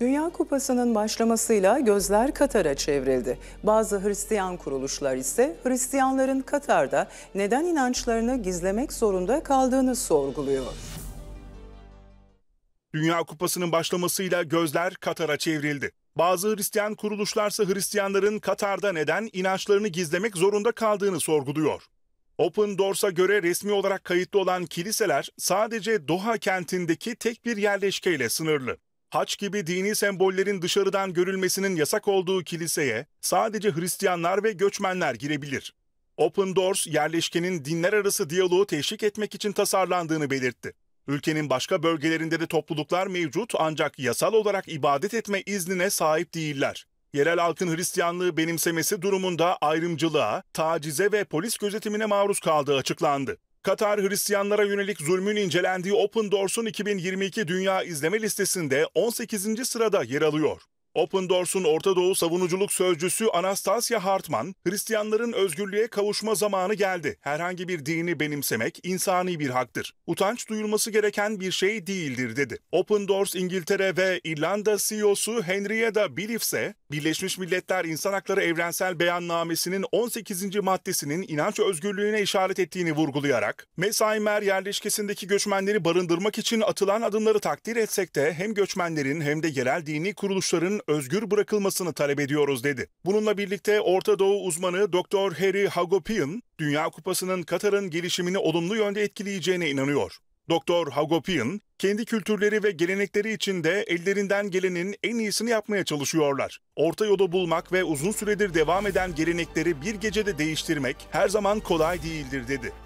Dünya Kupası'nın başlamasıyla gözler Katar'a çevrildi. Bazı Hristiyan kuruluşlar ise Hristiyanların Katar'da neden inançlarını gizlemek zorunda kaldığını sorguluyor. Dünya Kupası'nın başlamasıyla gözler Katar'a çevrildi. Bazı Hristiyan kuruluşlarsa Hristiyanların Katar'da neden inançlarını gizlemek zorunda kaldığını sorguluyor. Open Doors'a göre resmi olarak kayıtlı olan kiliseler sadece Doha kentindeki tek bir yerleşkeyle sınırlı haç gibi dini sembollerin dışarıdan görülmesinin yasak olduğu kiliseye sadece Hristiyanlar ve göçmenler girebilir. Open Doors, yerleşkenin dinler arası diyaloğu teşvik etmek için tasarlandığını belirtti. Ülkenin başka bölgelerinde de topluluklar mevcut ancak yasal olarak ibadet etme iznine sahip değiller. Yerel halkın Hristiyanlığı benimsemesi durumunda ayrımcılığa, tacize ve polis gözetimine maruz kaldığı açıklandı. Katar Hristiyanlara yönelik zulmün incelendiği Open Doors'un 2022 Dünya İzleme Listesi'nde 18. sırada yer alıyor. Open Doors'un Orta Doğu savunuculuk sözcüsü Anastasia Hartman, Hristiyanların özgürlüğe kavuşma zamanı geldi. Herhangi bir dini benimsemek insani bir haktır. Utanç duyulması gereken bir şey değildir dedi. Open Doors İngiltere ve İrlanda CEO'su Henrietta Biliff Birleşmiş Milletler İnsan Hakları Evrensel Beyannamesi'nin 18. maddesinin inanç özgürlüğüne işaret ettiğini vurgulayarak, Mesaimer yerleşkesindeki göçmenleri barındırmak için atılan adımları takdir etsek de hem göçmenlerin hem de yerel dini kuruluşların özgür bırakılmasını talep ediyoruz dedi. Bununla birlikte Orta Doğu uzmanı Dr. Harry Hagopian, Dünya Kupası'nın Katar'ın gelişimini olumlu yönde etkileyeceğine inanıyor. Doktor Hagopian, kendi kültürleri ve gelenekleri içinde ellerinden gelenin en iyisini yapmaya çalışıyorlar. Orta yolu bulmak ve uzun süredir devam eden gelenekleri bir gecede değiştirmek her zaman kolay değildir dedi.